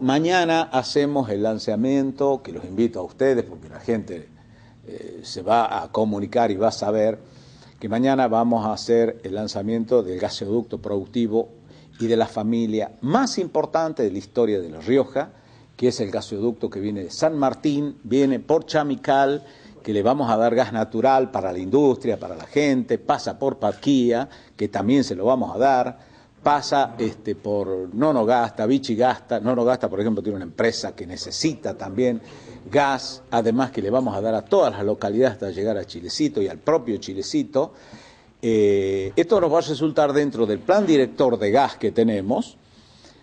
Mañana hacemos el lanzamiento, que los invito a ustedes porque la gente eh, se va a comunicar y va a saber que mañana vamos a hacer el lanzamiento del gasoducto productivo y de la familia más importante de la historia de La Rioja, que es el gasoducto que viene de San Martín, viene por Chamical, que le vamos a dar gas natural para la industria, para la gente, pasa por Parquía que también se lo vamos a dar pasa este, por Nonogasta, Nono gasta, por ejemplo, tiene una empresa que necesita también gas, además que le vamos a dar a todas las localidades hasta llegar a Chilecito y al propio Chilecito. Eh, esto nos va a resultar dentro del plan director de gas que tenemos.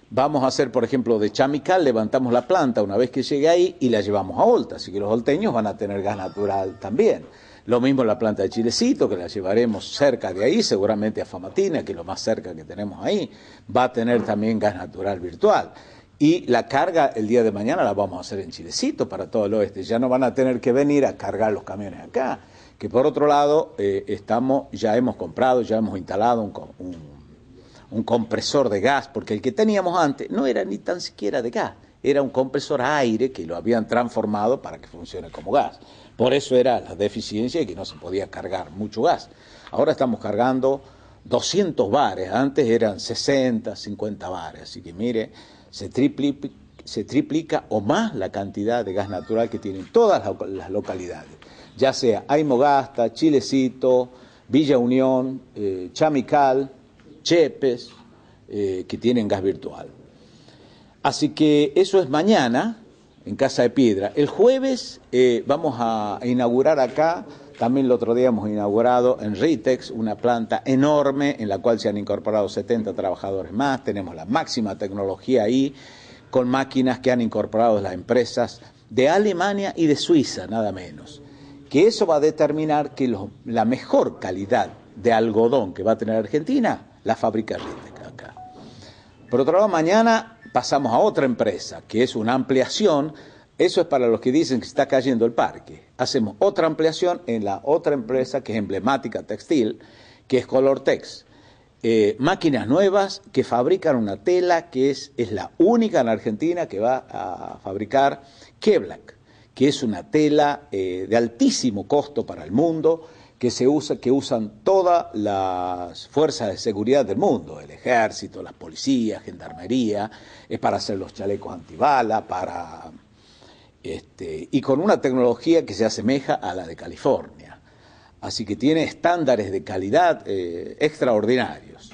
Vamos a hacer, por ejemplo, de Chamical, levantamos la planta una vez que llegue ahí y la llevamos a Olta, así que los olteños van a tener gas natural también. Lo mismo la planta de Chilecito, que la llevaremos cerca de ahí, seguramente a Famatina, que es lo más cerca que tenemos ahí. Va a tener también gas natural virtual. Y la carga el día de mañana la vamos a hacer en Chilecito para todo el oeste. Ya no van a tener que venir a cargar los camiones acá. Que por otro lado, eh, estamos, ya hemos comprado, ya hemos instalado un compresor de gas, porque el que teníamos antes no era ni tan siquiera de gas, era un compresor aire que lo habían transformado para que funcione como gas. Por eso era la deficiencia y que no se podía cargar mucho gas. Ahora estamos cargando 200 bares, antes eran 60, 50 bares, así que mire, se triplica, o más la cantidad de gas natural que tienen todas las localidades, ya sea Aymogasta, Chilecito, Villa Unión, eh, Chamical, Chepes, eh, que tienen gas virtual. Así que eso es mañana en Casa de Piedra. El jueves eh, vamos a inaugurar acá, también el otro día hemos inaugurado en Ritex una planta enorme en la cual se han incorporado 70 trabajadores más, tenemos la máxima tecnología ahí, con máquinas que han incorporado las empresas de Alemania y de Suiza, nada menos. Que eso va a determinar que la mejor calidad de algodón que va a tener Argentina la fabrica Ritex acá. Por otro lado, mañana pasamos a otra empresa, que es una ampliación. Eso es para los que dicen que está cayendo el parque. Hacemos otra ampliación en la otra empresa que es emblemática textil, que es Colortex. Eh, máquinas nuevas que fabrican una tela que es, la única en Argentina que va a fabricar Kevlar, que es una tela eh, de altísimo costo para el mundo, que, se usa, que usan todas las fuerzas de seguridad del mundo, el ejército, las policías, gendarmería, es para hacer los chalecos antibala para este, y con una tecnología que se asemeja a la de California. Así que tiene estándares de calidad eh, extraordinarios.